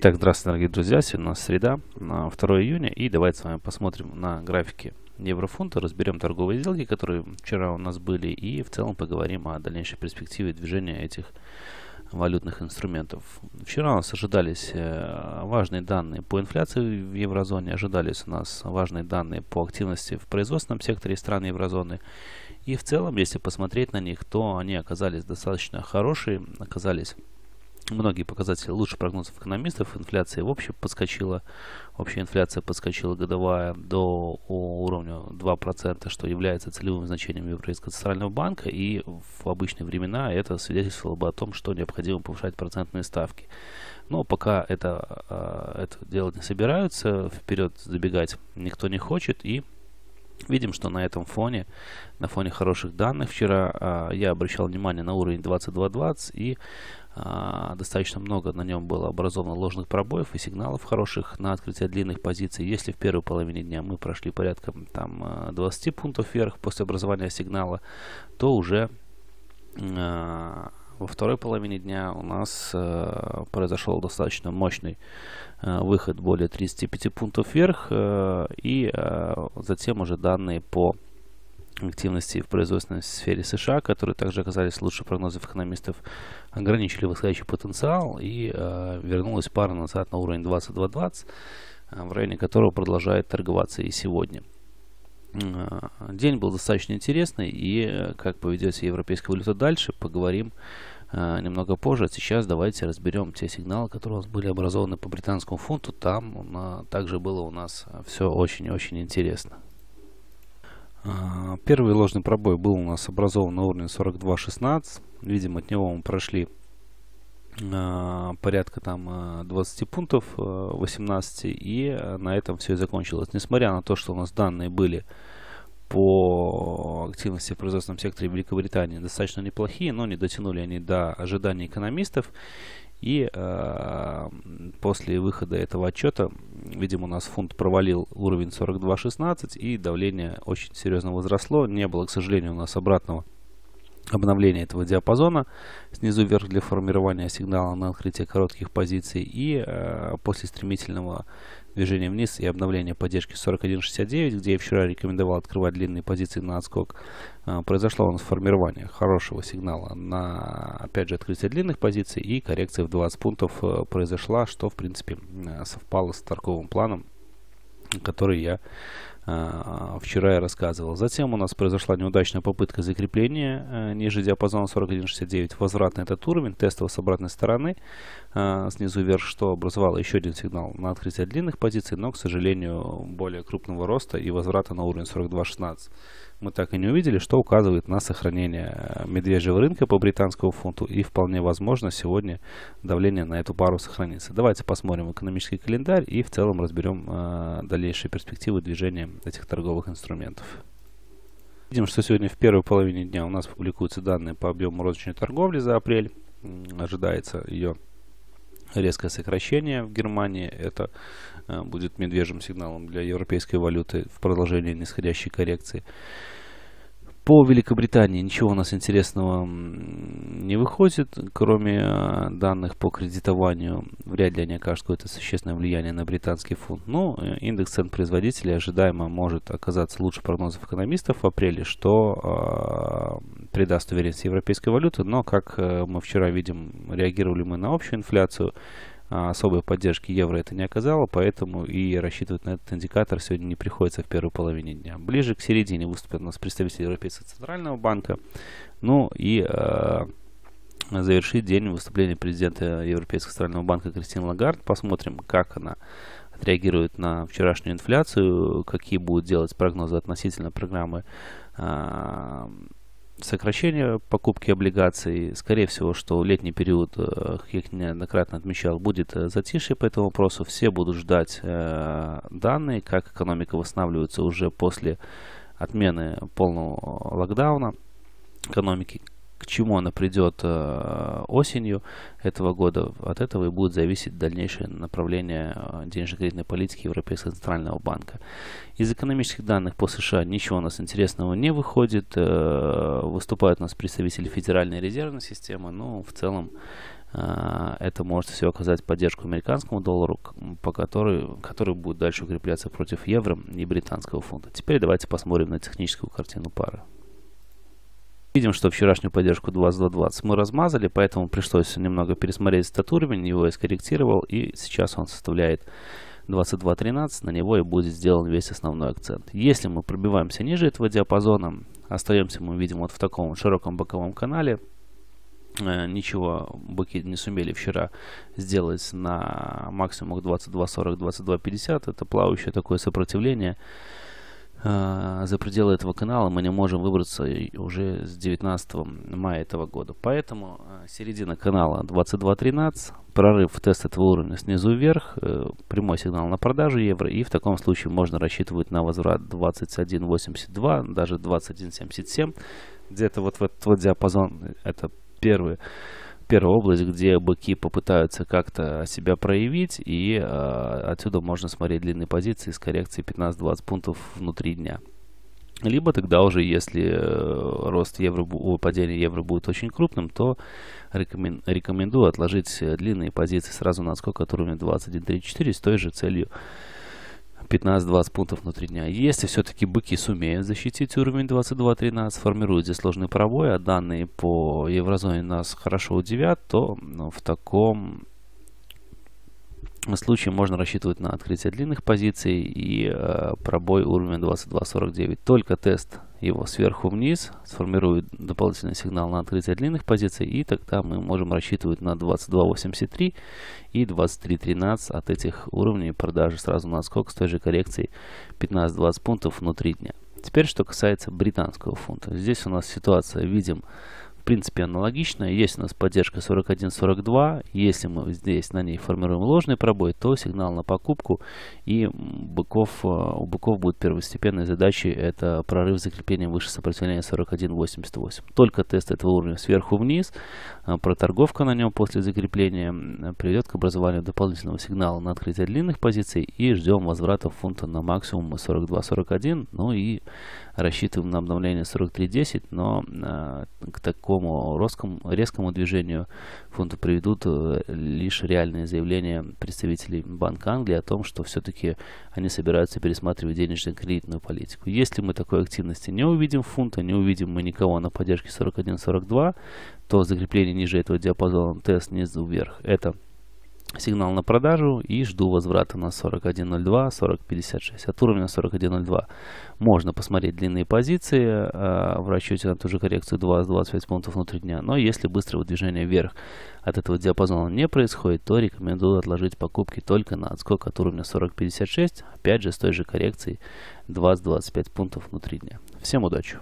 Итак, здравствуйте, дорогие друзья. Сегодня у нас среда, 2 а, июня. И давайте с вами посмотрим на графики еврофунта, разберем торговые сделки, которые вчера у нас были. И в целом поговорим о дальнейшей перспективе движения этих валютных инструментов. Вчера у нас ожидались э, важные данные по инфляции в еврозоне, ожидались у нас важные данные по активности в производственном секторе стран еврозоны. И в целом, если посмотреть на них, то они оказались достаточно хорошие, оказались Многие показатели лучше прогнозов экономистов. Инфляция в общем подскочила. Общая инфляция подскочила годовая до уровня 2%, что является целевым значением Европейского центрального банка. И в обычные времена это свидетельствовало бы о том, что необходимо повышать процентные ставки. Но пока это, а, это делать не собираются, вперед забегать никто не хочет. И Видим, что на этом фоне, на фоне хороших данных, вчера а, я обращал внимание на уровень 22.20 и а, достаточно много на нем было образовано ложных пробоев и сигналов хороших на открытие длинных позиций. Если в первой половине дня мы прошли порядка там, 20 а, пунктов вверх после образования сигнала, то уже а, во второй половине дня у нас э, произошел достаточно мощный э, выход более 35 пунктов вверх э, и э, затем уже данные по активности в производственной сфере США, которые также оказались лучше прогнозов экономистов, ограничили восходящий потенциал и э, вернулась пара назад на уровень 22.20, э, в районе которого продолжает торговаться и сегодня. Э, день был достаточно интересный, и э, как поведется себя европейская валюта дальше, поговорим э, немного позже. А сейчас давайте разберем те сигналы, которые у нас были образованы по британскому фунту. Там также было у нас все очень-очень интересно. первый ложный пробой был у нас образован на уровне 42.16. Видимо, от него мы прошли а, порядка там 20 а, пунктов, 18, а, и на этом все и закончилось. Несмотря на то, что у нас данные были по активности в производственном секторе Великобритании достаточно неплохие, но не дотянули они до ожиданий экономистов. И э, после выхода этого отчета, видимо, у нас фунт провалил уровень 42.16 и давление очень серьезно возросло. Не было, к сожалению, у нас обратного обновление этого диапазона снизу вверх для формирования сигнала на открытие коротких позиций и э, после стремительного движения вниз и обновления поддержки 41.69, где я вчера рекомендовал открывать длинные позиции на отскок, э, произошло у нас формирование хорошего сигнала на, опять же, открытие длинных позиций и коррекция в 20 пунктов э, произошла, что, в принципе, э, совпало с торговым планом, который я а, вчера я рассказывал. Затем у нас произошла неудачная попытка закрепления э, ниже диапазона 41.69. Возврат на этот уровень, тестово с обратной стороны, а, снизу вверх, что образовало еще один сигнал на открытие длинных позиций, но, к сожалению, более крупного роста и возврата на уровень 42.16 мы так и не увидели, что указывает на сохранение э, медвежьего рынка по британскому фунту и вполне возможно сегодня давление на эту пару сохранится. Давайте посмотрим экономический календарь и в целом разберем э, дальнейшие перспективы движения этих торговых инструментов. Видим, что сегодня в первой половине дня у нас публикуются данные по объему розничной торговли за апрель. Ожидается ее резкое сокращение в Германии. Это э, будет медвежьим сигналом для европейской валюты в продолжении нисходящей коррекции. По Великобритании ничего у нас интересного не выходит, кроме э, данных по кредитованию. Вряд ли они окажут какое-то существенное влияние на британский фунт. Но ну, э, индекс цен производителей ожидаемо может оказаться лучше прогнозов экономистов в апреле, что э, придаст уверенность европейской валюты. Но, как э, мы вчера видим, реагировали мы на общую инфляцию. А, особой поддержки евро это не оказало, поэтому и рассчитывать на этот индикатор сегодня не приходится в первой половине дня. Ближе к середине выступят у нас представители Европейского Центрального банка, ну и э, а, завершит день выступления президента Европейского Центрального банка Кристин Лагард. Посмотрим, как она отреагирует на вчерашнюю инфляцию, какие будут делать прогнозы относительно программы э, сокращение покупки облигаций. Скорее всего, что летний период, э, как я неоднократно отмечал, будет э, затише по этому вопросу. Все будут ждать э, данные, как экономика восстанавливается уже после отмены полного локдауна экономики, к чему она придет э, осенью этого года, от этого и будет зависеть дальнейшее направление э, денежно-кредитной политики Европейского центрального банка. Из экономических данных по США ничего у нас интересного не выходит. Э, выступают у нас представители Федеральной резервной системы, но ну, в целом это может все оказать поддержку американскому доллару, по которой, который будет дальше укрепляться против евро и британского фунта. Теперь давайте посмотрим на техническую картину пары. Видим, что вчерашнюю поддержку 22.20 мы размазали, поэтому пришлось немного пересмотреть этот уровень, его я скорректировал, и сейчас он составляет 22.13, на него и будет сделан весь основной акцент. Если мы пробиваемся ниже этого диапазона, остаемся мы, видим, вот в таком широком боковом канале, э, ничего быки не сумели вчера сделать на максимумах 22.40-22.50. Это плавающее такое сопротивление. А, за пределы этого канала мы не можем выбраться уже с 19 мая этого года. Поэтому а, середина канала 22.13, прорыв тест этого уровня снизу вверх, э, прямой сигнал на продажу евро. И в таком случае можно рассчитывать на возврат 21.82, даже 21.77. Где-то вот в этот вот диапазон, это первый первая область, где быки попытаются как-то себя проявить, и э, отсюда можно смотреть длинные позиции с коррекцией 15-20 пунктов внутри дня. Либо тогда уже, если э, рост евро, падение евро будет очень крупным, то рекомендую отложить э, длинные позиции сразу на отскок от уровня 21.34 с той же целью 15-20 пунктов внутри дня. Если все-таки быки сумеют защитить уровень 22-13, формируют здесь сложный пробой, а данные по еврозоне нас хорошо удивят, то ну, в таком случае можно рассчитывать на открытие длинных позиций и э, пробой уровня 22-49. Только тест его сверху вниз, сформирует дополнительный сигнал на открытие длинных позиций, и тогда мы можем рассчитывать на 22.83 и 23.13 от этих уровней продажи сразу на скок с той же коррекцией 15-20 пунктов внутри дня. Теперь, что касается британского фунта. Здесь у нас ситуация, видим, принципе аналогично. Есть у нас поддержка 41.42. Если мы здесь на ней формируем ложный пробой, то сигнал на покупку и быков, э, у быков будет первостепенной задачей это прорыв закрепления выше сопротивления 41.88. Только тест этого уровня сверху вниз, э, проторговка на нем после закрепления э, приведет к образованию дополнительного сигнала на открытие длинных позиций и ждем возврата фунта на максимум 42.41. Ну и рассчитываем на обновление 43.10, но э, к такому резкому, резкому движению фунта приведут э, лишь реальные заявления представителей Банка Англии о том, что все-таки они собираются пересматривать денежно-кредитную политику. Если мы такой активности не увидим фунта, не увидим мы никого на поддержке 41.42, то закрепление ниже этого диапазона тест снизу вверх – это сигнал на продажу и жду возврата на 41.02, 40.56 от уровня 41.02. Можно посмотреть длинные позиции э, в расчете на ту же коррекцию 20-25 пунктов внутри дня, но если быстрого движения вверх от этого диапазона не происходит, то рекомендую отложить покупки только на отскок от уровня 40.56, опять же с той же коррекцией 20-25 пунктов внутри дня. Всем удачи!